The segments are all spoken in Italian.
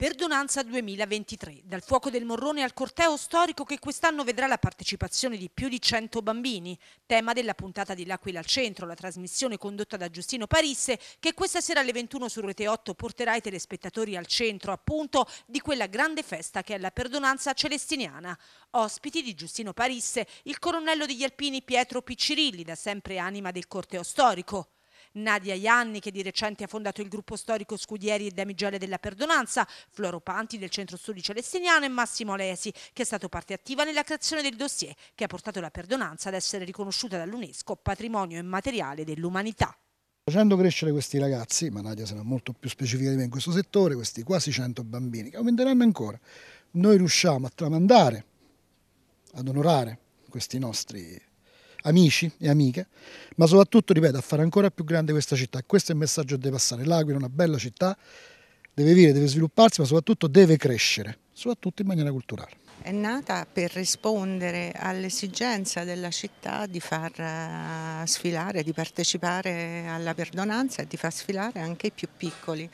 Perdonanza 2023, dal fuoco del Morrone al corteo storico che quest'anno vedrà la partecipazione di più di 100 bambini, tema della puntata di L'Aquila al Centro, la trasmissione condotta da Giustino Parisse che questa sera alle 21 su Rete 8 porterà i telespettatori al centro appunto di quella grande festa che è la perdonanza celestiniana. Ospiti di Giustino Parisse, il colonnello degli alpini Pietro Piccirilli, da sempre anima del corteo storico. Nadia Ianni che di recente ha fondato il gruppo storico Scudieri e Damigiole della Perdonanza, Floro Panti del Centro Studi Celestiniano e Massimo Lesi che è stato parte attiva nella creazione del dossier che ha portato la Perdonanza ad essere riconosciuta dall'UNESCO patrimonio immateriale dell'umanità. Facendo crescere questi ragazzi, ma Nadia sarà molto più specifica di me in questo settore, questi quasi 100 bambini che aumenteranno ancora, noi riusciamo a tramandare, ad onorare questi nostri amici e amiche, ma soprattutto, ripeto, a fare ancora più grande questa città. Questo è il messaggio che deve passare. L'Aquila è una bella città, deve vivere, deve svilupparsi, ma soprattutto deve crescere, soprattutto in maniera culturale. È nata per rispondere all'esigenza della città di far eh, sfilare, di partecipare alla perdonanza e di far sfilare anche i più piccoli.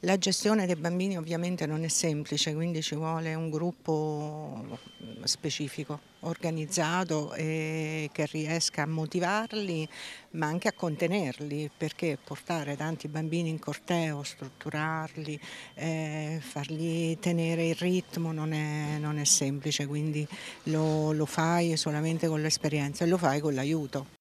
La gestione dei bambini ovviamente non è semplice, quindi ci vuole un gruppo specifico, organizzato e che riesca a motivarli ma anche a contenerli perché portare tanti bambini in corteo, strutturarli, eh, fargli tenere il ritmo non è, non è semplice, quindi lo, lo fai solamente con l'esperienza e lo fai con l'aiuto.